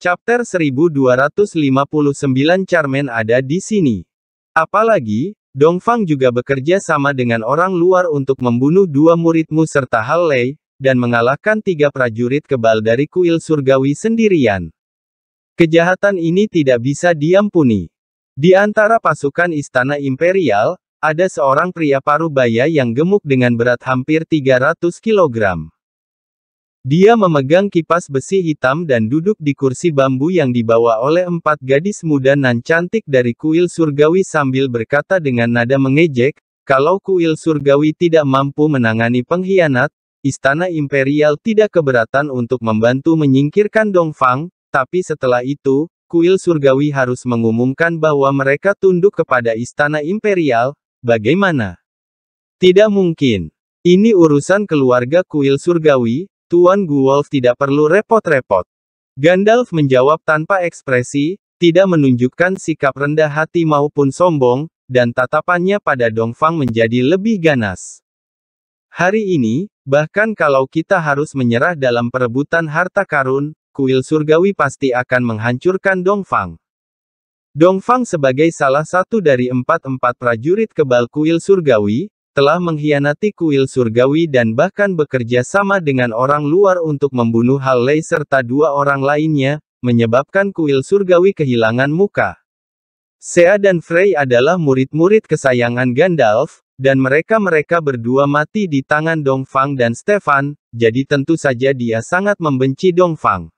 Chapter 1259 Charmen ada di sini. Apalagi, Dongfang juga bekerja sama dengan orang luar untuk membunuh dua muridmu serta Halley, dan mengalahkan tiga prajurit kebal dari kuil surgawi sendirian. Kejahatan ini tidak bisa diampuni. Di antara pasukan istana imperial, ada seorang pria paruh baya yang gemuk dengan berat hampir 300 kilogram. Dia memegang kipas besi hitam dan duduk di kursi bambu yang dibawa oleh empat gadis muda nan cantik dari kuil surgawi sambil berkata dengan nada mengejek, kalau kuil surgawi tidak mampu menangani pengkhianat, istana imperial tidak keberatan untuk membantu menyingkirkan Dongfang, tapi setelah itu, kuil surgawi harus mengumumkan bahwa mereka tunduk kepada istana imperial, bagaimana? Tidak mungkin. Ini urusan keluarga kuil surgawi, Tuan Guwolf tidak perlu repot-repot. Gandalf menjawab tanpa ekspresi, tidak menunjukkan sikap rendah hati maupun sombong, dan tatapannya pada Dongfang menjadi lebih ganas. Hari ini, bahkan kalau kita harus menyerah dalam perebutan harta karun, kuil surgawi pasti akan menghancurkan Dongfang. Dongfang sebagai salah satu dari empat-empat prajurit kebal kuil surgawi, telah mengkhianati kuil surgawi dan bahkan bekerja sama dengan orang luar untuk membunuh Halley serta dua orang lainnya, menyebabkan kuil surgawi kehilangan muka. Sea dan Frey adalah murid-murid kesayangan Gandalf, dan mereka-mereka berdua mati di tangan Dongfang dan Stefan, jadi tentu saja dia sangat membenci Dongfang.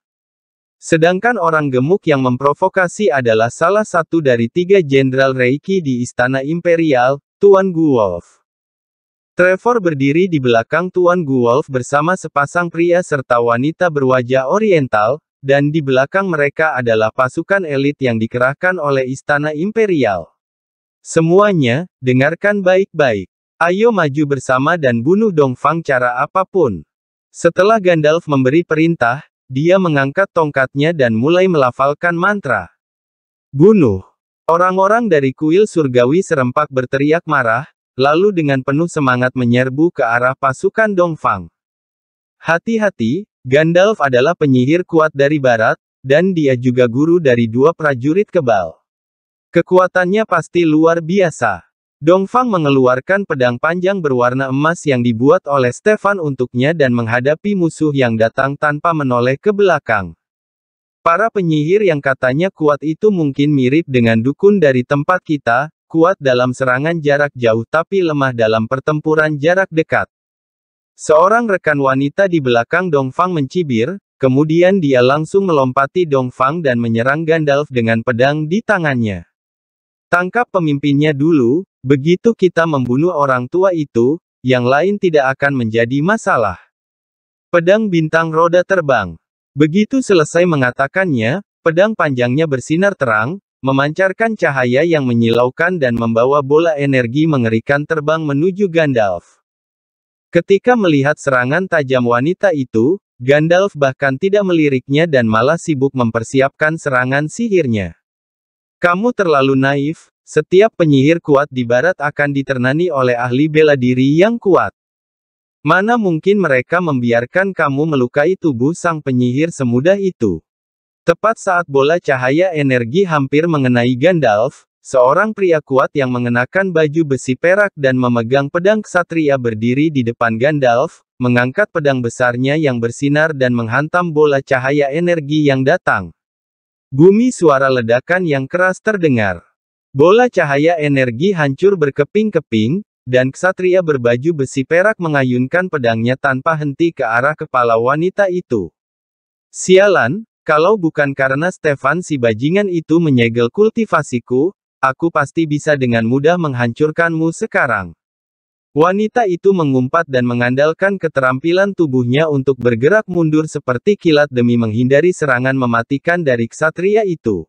Sedangkan orang gemuk yang memprovokasi adalah salah satu dari tiga Jenderal Reiki di Istana Imperial, Tuan Guolf. Trevor berdiri di belakang Tuan Gu Wolf bersama sepasang pria serta wanita berwajah oriental, dan di belakang mereka adalah pasukan elit yang dikerahkan oleh Istana Imperial. Semuanya, dengarkan baik-baik. Ayo maju bersama dan bunuh Dongfang cara apapun. Setelah Gandalf memberi perintah, dia mengangkat tongkatnya dan mulai melafalkan mantra. Bunuh! Orang-orang dari kuil surgawi serempak berteriak marah, lalu dengan penuh semangat menyerbu ke arah pasukan Dongfang. Hati-hati, Gandalf adalah penyihir kuat dari barat, dan dia juga guru dari dua prajurit kebal. Kekuatannya pasti luar biasa. Dongfang mengeluarkan pedang panjang berwarna emas yang dibuat oleh Stefan untuknya dan menghadapi musuh yang datang tanpa menoleh ke belakang. Para penyihir yang katanya kuat itu mungkin mirip dengan dukun dari tempat kita, kuat dalam serangan jarak jauh tapi lemah dalam pertempuran jarak dekat. Seorang rekan wanita di belakang Dongfang mencibir, kemudian dia langsung melompati Dongfang dan menyerang Gandalf dengan pedang di tangannya. Tangkap pemimpinnya dulu, begitu kita membunuh orang tua itu, yang lain tidak akan menjadi masalah. Pedang bintang roda terbang. Begitu selesai mengatakannya, pedang panjangnya bersinar terang, memancarkan cahaya yang menyilaukan dan membawa bola energi mengerikan terbang menuju Gandalf. Ketika melihat serangan tajam wanita itu, Gandalf bahkan tidak meliriknya dan malah sibuk mempersiapkan serangan sihirnya. Kamu terlalu naif, setiap penyihir kuat di barat akan diternani oleh ahli bela diri yang kuat. Mana mungkin mereka membiarkan kamu melukai tubuh sang penyihir semudah itu? Tepat saat bola cahaya energi hampir mengenai Gandalf, seorang pria kuat yang mengenakan baju besi perak dan memegang pedang ksatria berdiri di depan Gandalf, mengangkat pedang besarnya yang bersinar dan menghantam bola cahaya energi yang datang. Bumi suara ledakan yang keras terdengar. Bola cahaya energi hancur berkeping-keping, dan ksatria berbaju besi perak mengayunkan pedangnya tanpa henti ke arah kepala wanita itu. Sialan, kalau bukan karena Stefan si bajingan itu menyegel kultivasiku, aku pasti bisa dengan mudah menghancurkanmu sekarang. Wanita itu mengumpat dan mengandalkan keterampilan tubuhnya untuk bergerak mundur seperti kilat demi menghindari serangan mematikan dari ksatria itu.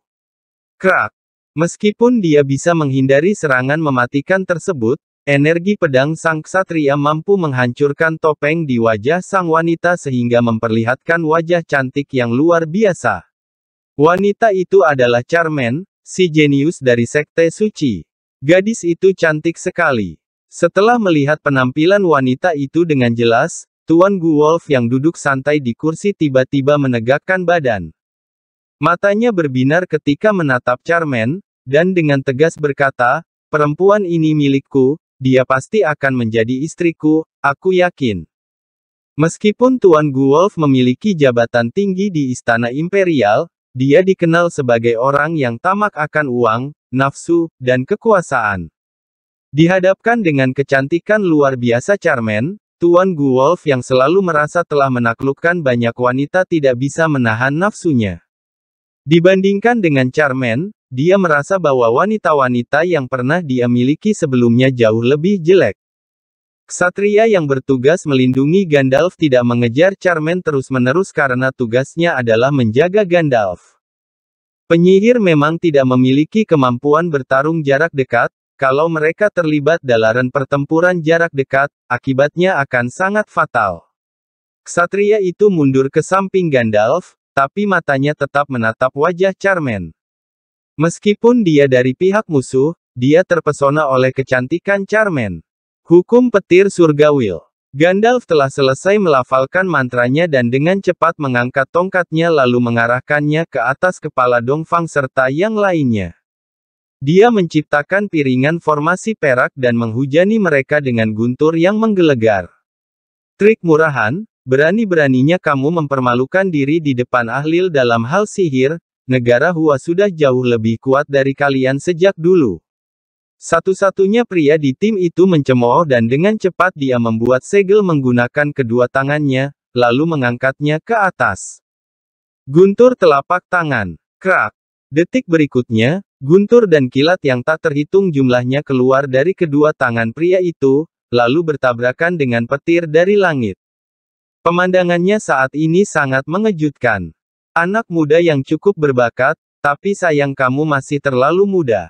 Krak! Meskipun dia bisa menghindari serangan mematikan tersebut, Energi pedang sang ksatria mampu menghancurkan topeng di wajah sang wanita sehingga memperlihatkan wajah cantik yang luar biasa. Wanita itu adalah Charmen, si jenius dari sekte suci. Gadis itu cantik sekali. Setelah melihat penampilan wanita itu dengan jelas, Tuan Gu Wolf yang duduk santai di kursi tiba-tiba menegakkan badan. Matanya berbinar ketika menatap Charmen, dan dengan tegas berkata, perempuan ini milikku, dia pasti akan menjadi istriku, aku yakin. Meskipun Tuan Wolf memiliki jabatan tinggi di Istana Imperial, dia dikenal sebagai orang yang tamak akan uang, nafsu, dan kekuasaan. Dihadapkan dengan kecantikan luar biasa Charmen, Tuan Guwolf yang selalu merasa telah menaklukkan banyak wanita tidak bisa menahan nafsunya. Dibandingkan dengan Charmen, dia merasa bahwa wanita-wanita yang pernah dia miliki sebelumnya jauh lebih jelek. Ksatria yang bertugas melindungi Gandalf tidak mengejar Charmen terus-menerus karena tugasnya adalah menjaga Gandalf. Penyihir memang tidak memiliki kemampuan bertarung jarak dekat, kalau mereka terlibat dalam pertempuran jarak dekat, akibatnya akan sangat fatal. Ksatria itu mundur ke samping Gandalf, tapi matanya tetap menatap wajah Charmen. Meskipun dia dari pihak musuh, dia terpesona oleh kecantikan Charmen. Hukum petir surga Will. Gandalf telah selesai melafalkan mantranya dan dengan cepat mengangkat tongkatnya lalu mengarahkannya ke atas kepala Dongfang serta yang lainnya. Dia menciptakan piringan formasi perak dan menghujani mereka dengan guntur yang menggelegar. Trik murahan, berani-beraninya kamu mempermalukan diri di depan Ahlil dalam hal sihir, Negara Hua sudah jauh lebih kuat dari kalian sejak dulu. Satu-satunya pria di tim itu mencemooh dan dengan cepat dia membuat segel menggunakan kedua tangannya, lalu mengangkatnya ke atas. Guntur telapak tangan. Krak. Detik berikutnya, guntur dan kilat yang tak terhitung jumlahnya keluar dari kedua tangan pria itu, lalu bertabrakan dengan petir dari langit. Pemandangannya saat ini sangat mengejutkan. Anak muda yang cukup berbakat, tapi sayang kamu masih terlalu muda.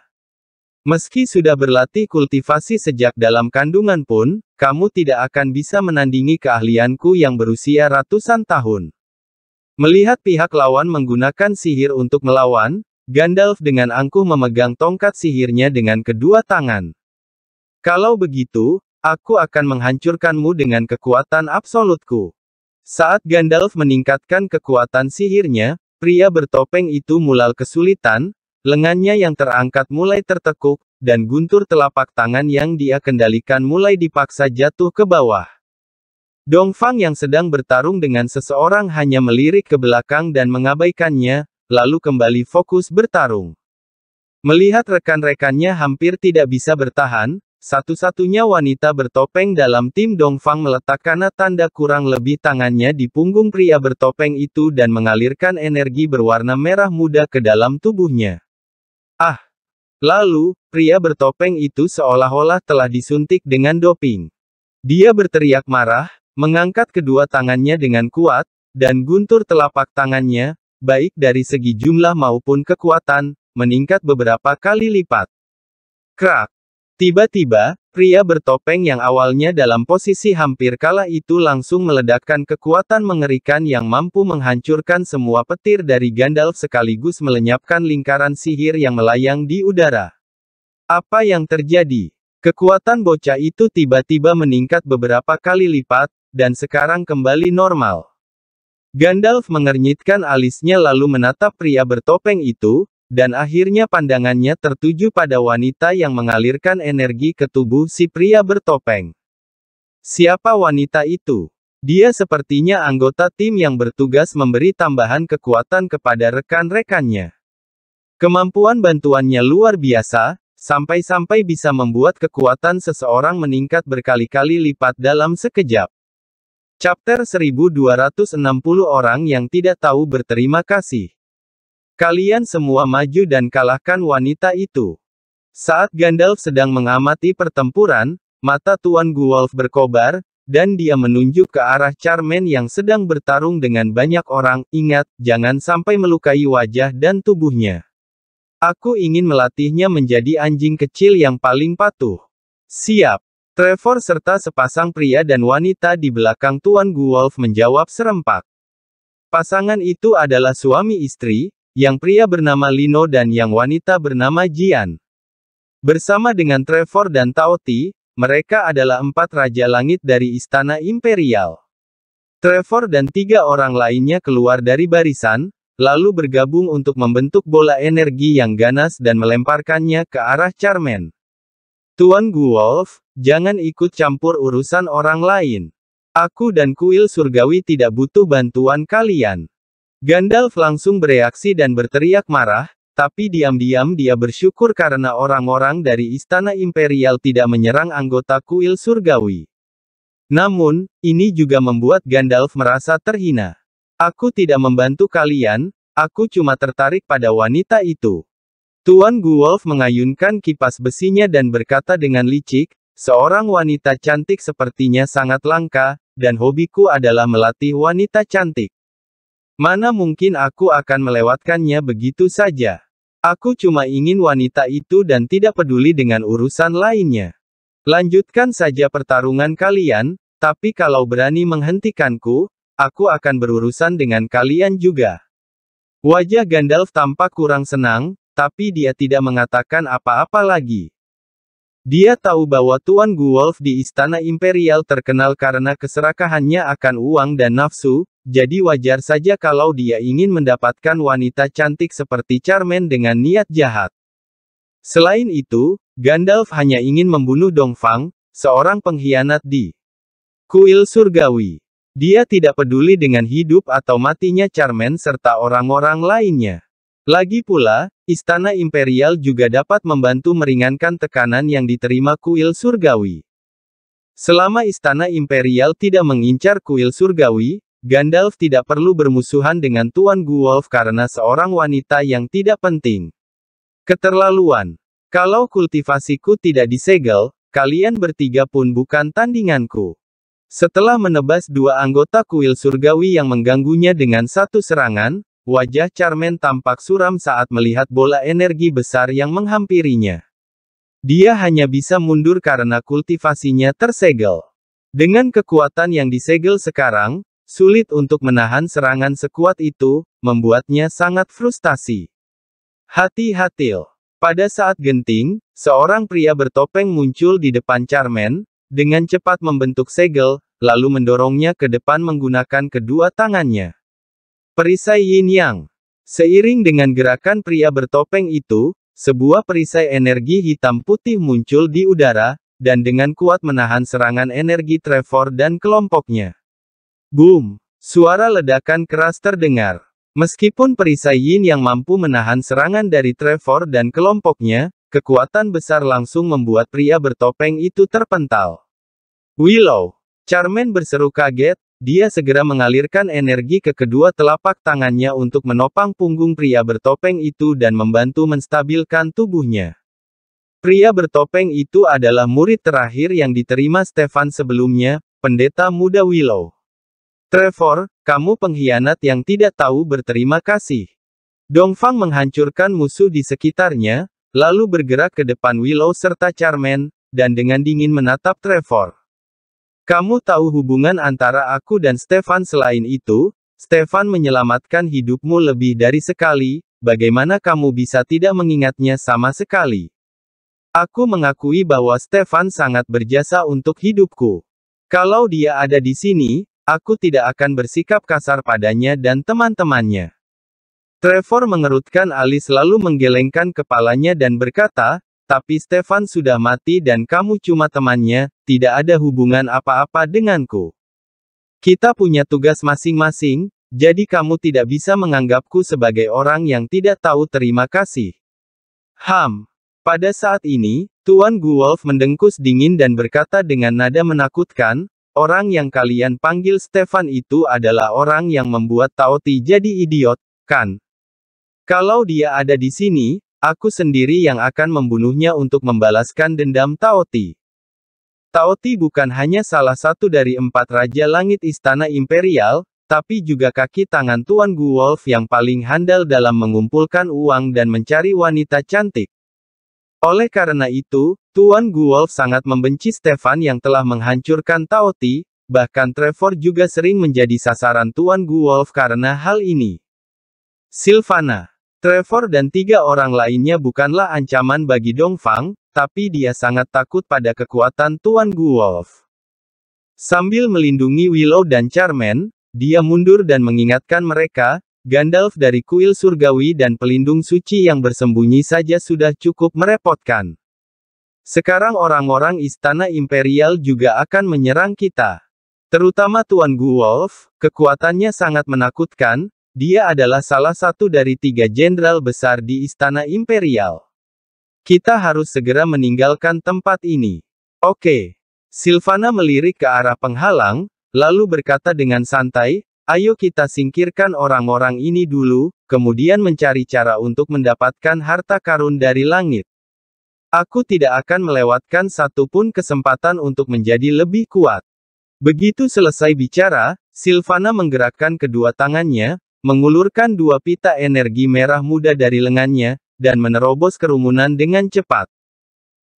Meski sudah berlatih kultivasi sejak dalam kandungan pun, kamu tidak akan bisa menandingi keahlianku yang berusia ratusan tahun. Melihat pihak lawan menggunakan sihir untuk melawan, Gandalf dengan angkuh memegang tongkat sihirnya dengan kedua tangan. Kalau begitu, aku akan menghancurkanmu dengan kekuatan absolutku. Saat Gandalf meningkatkan kekuatan sihirnya, pria bertopeng itu mulai kesulitan, lengannya yang terangkat mulai tertekuk, dan guntur telapak tangan yang dia kendalikan mulai dipaksa jatuh ke bawah. Dongfang yang sedang bertarung dengan seseorang hanya melirik ke belakang dan mengabaikannya, lalu kembali fokus bertarung. Melihat rekan-rekannya hampir tidak bisa bertahan, satu-satunya wanita bertopeng dalam tim Dongfang meletakkan tanda kurang lebih tangannya di punggung pria bertopeng itu dan mengalirkan energi berwarna merah muda ke dalam tubuhnya. Ah! Lalu, pria bertopeng itu seolah-olah telah disuntik dengan doping. Dia berteriak marah, mengangkat kedua tangannya dengan kuat, dan guntur telapak tangannya, baik dari segi jumlah maupun kekuatan, meningkat beberapa kali lipat. Krak! Tiba-tiba, pria bertopeng yang awalnya dalam posisi hampir kalah itu langsung meledakkan kekuatan mengerikan yang mampu menghancurkan semua petir dari Gandalf sekaligus melenyapkan lingkaran sihir yang melayang di udara. Apa yang terjadi? Kekuatan bocah itu tiba-tiba meningkat beberapa kali lipat, dan sekarang kembali normal. Gandalf mengernyitkan alisnya lalu menatap pria bertopeng itu, dan akhirnya pandangannya tertuju pada wanita yang mengalirkan energi ke tubuh si pria bertopeng. Siapa wanita itu? Dia sepertinya anggota tim yang bertugas memberi tambahan kekuatan kepada rekan-rekannya. Kemampuan bantuannya luar biasa, sampai-sampai bisa membuat kekuatan seseorang meningkat berkali-kali lipat dalam sekejap. Chapter 1260 orang yang tidak tahu berterima kasih. Kalian semua maju dan kalahkan wanita itu. Saat Gandalf sedang mengamati pertempuran, mata Tuan Guwolf berkobar, dan dia menunjuk ke arah Charmen yang sedang bertarung dengan banyak orang, ingat, jangan sampai melukai wajah dan tubuhnya. Aku ingin melatihnya menjadi anjing kecil yang paling patuh. Siap. Trevor serta sepasang pria dan wanita di belakang Tuan Guwolf menjawab serempak. Pasangan itu adalah suami istri, yang pria bernama Lino dan yang wanita bernama Jian. Bersama dengan Trevor dan Taoti, mereka adalah empat raja langit dari Istana Imperial. Trevor dan tiga orang lainnya keluar dari barisan, lalu bergabung untuk membentuk bola energi yang ganas dan melemparkannya ke arah Charmen. Tuan Guwolf, jangan ikut campur urusan orang lain. Aku dan kuil surgawi tidak butuh bantuan kalian. Gandalf langsung bereaksi dan berteriak marah, tapi diam-diam dia bersyukur karena orang-orang dari Istana Imperial tidak menyerang anggota kuil surgawi. Namun, ini juga membuat Gandalf merasa terhina. Aku tidak membantu kalian, aku cuma tertarik pada wanita itu. Tuan Guwolf mengayunkan kipas besinya dan berkata dengan licik, seorang wanita cantik sepertinya sangat langka, dan hobiku adalah melatih wanita cantik. Mana mungkin aku akan melewatkannya begitu saja. Aku cuma ingin wanita itu dan tidak peduli dengan urusan lainnya. Lanjutkan saja pertarungan kalian, tapi kalau berani menghentikanku, aku akan berurusan dengan kalian juga. Wajah Gandalf tampak kurang senang, tapi dia tidak mengatakan apa-apa lagi. Dia tahu bahwa Tuan Wolf di Istana Imperial terkenal karena keserakahannya akan uang dan nafsu, jadi wajar saja kalau dia ingin mendapatkan wanita cantik seperti Charmen dengan niat jahat. Selain itu, Gandalf hanya ingin membunuh Dongfang, seorang pengkhianat di Kuil Surgawi. Dia tidak peduli dengan hidup atau matinya Charmen serta orang-orang lainnya. Lagi pula, Istana imperial juga dapat membantu meringankan tekanan yang diterima kuil surgawi. Selama istana imperial tidak mengincar kuil surgawi, Gandalf tidak perlu bermusuhan dengan Tuan Guwolf karena seorang wanita yang tidak penting. Keterlaluan. Kalau kultivasiku tidak disegel, kalian bertiga pun bukan tandinganku. Setelah menebas dua anggota kuil surgawi yang mengganggunya dengan satu serangan, Wajah Charmen tampak suram saat melihat bola energi besar yang menghampirinya. Dia hanya bisa mundur karena kultivasinya tersegel. Dengan kekuatan yang disegel sekarang, sulit untuk menahan serangan sekuat itu, membuatnya sangat frustasi. Hati-hati. Pada saat genting, seorang pria bertopeng muncul di depan Charmen, dengan cepat membentuk segel, lalu mendorongnya ke depan menggunakan kedua tangannya. Perisai yin yang. Seiring dengan gerakan pria bertopeng itu, sebuah perisai energi hitam putih muncul di udara, dan dengan kuat menahan serangan energi Trevor dan kelompoknya. Boom! Suara ledakan keras terdengar. Meskipun perisai Yin yang mampu menahan serangan dari Trevor dan kelompoknya, kekuatan besar langsung membuat pria bertopeng itu terpental. Willow! Charmen berseru kaget, dia segera mengalirkan energi ke kedua telapak tangannya untuk menopang punggung pria bertopeng itu dan membantu menstabilkan tubuhnya. Pria bertopeng itu adalah murid terakhir yang diterima Stefan sebelumnya, pendeta muda Willow. Trevor, kamu pengkhianat yang tidak tahu berterima kasih. Dongfang menghancurkan musuh di sekitarnya, lalu bergerak ke depan Willow serta Charmen, dan dengan dingin menatap Trevor. Kamu tahu hubungan antara aku dan Stefan selain itu, Stefan menyelamatkan hidupmu lebih dari sekali, bagaimana kamu bisa tidak mengingatnya sama sekali? Aku mengakui bahwa Stefan sangat berjasa untuk hidupku. Kalau dia ada di sini, aku tidak akan bersikap kasar padanya dan teman-temannya. Trevor mengerutkan alis lalu menggelengkan kepalanya dan berkata, tapi Stefan sudah mati dan kamu cuma temannya, tidak ada hubungan apa-apa denganku. Kita punya tugas masing-masing, jadi kamu tidak bisa menganggapku sebagai orang yang tidak tahu terima kasih. Ham. Pada saat ini, Tuan Guwolf mendengkus dingin dan berkata dengan nada menakutkan, orang yang kalian panggil Stefan itu adalah orang yang membuat Taoti jadi idiot, kan? Kalau dia ada di sini, Aku sendiri yang akan membunuhnya untuk membalaskan dendam Taoti. Taoti bukan hanya salah satu dari empat Raja Langit Istana Imperial, tapi juga kaki tangan Tuan Gu Wolf yang paling handal dalam mengumpulkan uang dan mencari wanita cantik. Oleh karena itu, Tuan Gu Wolf sangat membenci Stefan yang telah menghancurkan Taoti, bahkan Trevor juga sering menjadi sasaran Tuan Gu Wolf karena hal ini. Silvana Trevor dan tiga orang lainnya bukanlah ancaman bagi Dongfang, tapi dia sangat takut pada kekuatan Tuan Wolf. Sambil melindungi Willow dan Charmen, dia mundur dan mengingatkan mereka, Gandalf dari kuil surgawi dan pelindung suci yang bersembunyi saja sudah cukup merepotkan. Sekarang orang-orang istana imperial juga akan menyerang kita. Terutama Tuan Wolf, kekuatannya sangat menakutkan, dia adalah salah satu dari tiga jenderal besar di Istana Imperial. Kita harus segera meninggalkan tempat ini. Oke. Silvana melirik ke arah penghalang, lalu berkata dengan santai, ayo kita singkirkan orang-orang ini dulu, kemudian mencari cara untuk mendapatkan harta karun dari langit. Aku tidak akan melewatkan satupun kesempatan untuk menjadi lebih kuat. Begitu selesai bicara, Silvana menggerakkan kedua tangannya, mengulurkan dua pita energi merah muda dari lengannya, dan menerobos kerumunan dengan cepat.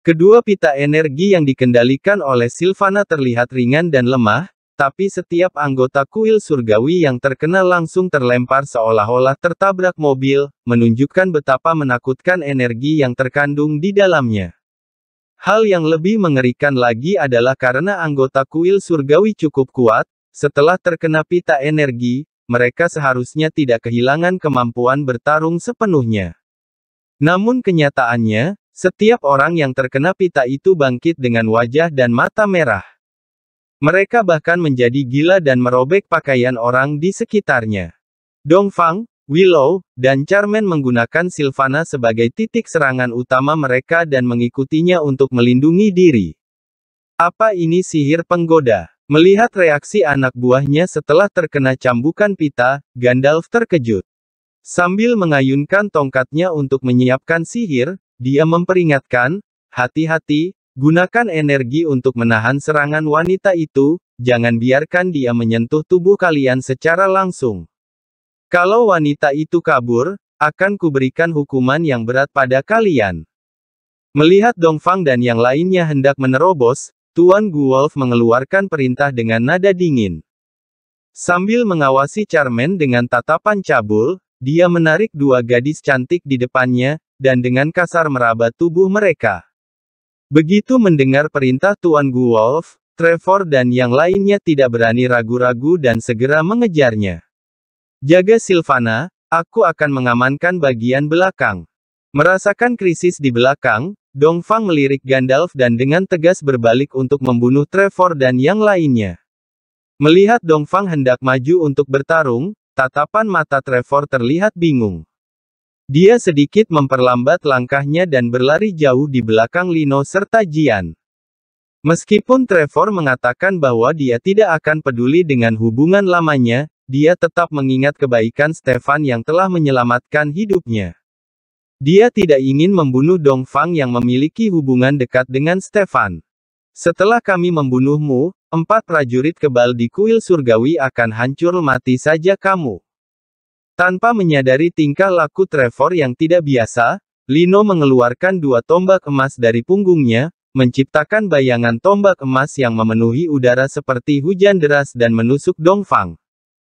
Kedua pita energi yang dikendalikan oleh Silvana terlihat ringan dan lemah, tapi setiap anggota kuil surgawi yang terkena langsung terlempar seolah-olah tertabrak mobil, menunjukkan betapa menakutkan energi yang terkandung di dalamnya. Hal yang lebih mengerikan lagi adalah karena anggota kuil surgawi cukup kuat, setelah terkena pita energi, mereka seharusnya tidak kehilangan kemampuan bertarung sepenuhnya. Namun kenyataannya, setiap orang yang terkena pita itu bangkit dengan wajah dan mata merah. Mereka bahkan menjadi gila dan merobek pakaian orang di sekitarnya. Dongfang, Willow, dan Charmen menggunakan Silvana sebagai titik serangan utama mereka dan mengikutinya untuk melindungi diri. Apa ini sihir penggoda? Melihat reaksi anak buahnya setelah terkena cambukan pita, Gandalf terkejut. Sambil mengayunkan tongkatnya untuk menyiapkan sihir, dia memperingatkan, hati-hati, gunakan energi untuk menahan serangan wanita itu, jangan biarkan dia menyentuh tubuh kalian secara langsung. Kalau wanita itu kabur, akan kuberikan hukuman yang berat pada kalian. Melihat Dongfang dan yang lainnya hendak menerobos, Tuan Guolf mengeluarkan perintah dengan nada dingin. Sambil mengawasi Charmen dengan tatapan cabul, dia menarik dua gadis cantik di depannya, dan dengan kasar meraba tubuh mereka. Begitu mendengar perintah Tuan Guolf, Trevor dan yang lainnya tidak berani ragu-ragu dan segera mengejarnya. Jaga Silvana, aku akan mengamankan bagian belakang. Merasakan krisis di belakang, Dongfang melirik Gandalf dan dengan tegas berbalik untuk membunuh Trevor dan yang lainnya. Melihat Dongfang hendak maju untuk bertarung, tatapan mata Trevor terlihat bingung. Dia sedikit memperlambat langkahnya dan berlari jauh di belakang Lino serta Jian. Meskipun Trevor mengatakan bahwa dia tidak akan peduli dengan hubungan lamanya, dia tetap mengingat kebaikan Stefan yang telah menyelamatkan hidupnya. Dia tidak ingin membunuh Dong Fang yang memiliki hubungan dekat dengan Stefan. Setelah kami membunuhmu, empat prajurit kebal di kuil surgawi akan hancur mati saja kamu. Tanpa menyadari tingkah laku Trevor yang tidak biasa, Lino mengeluarkan dua tombak emas dari punggungnya, menciptakan bayangan tombak emas yang memenuhi udara seperti hujan deras dan menusuk Dongfang.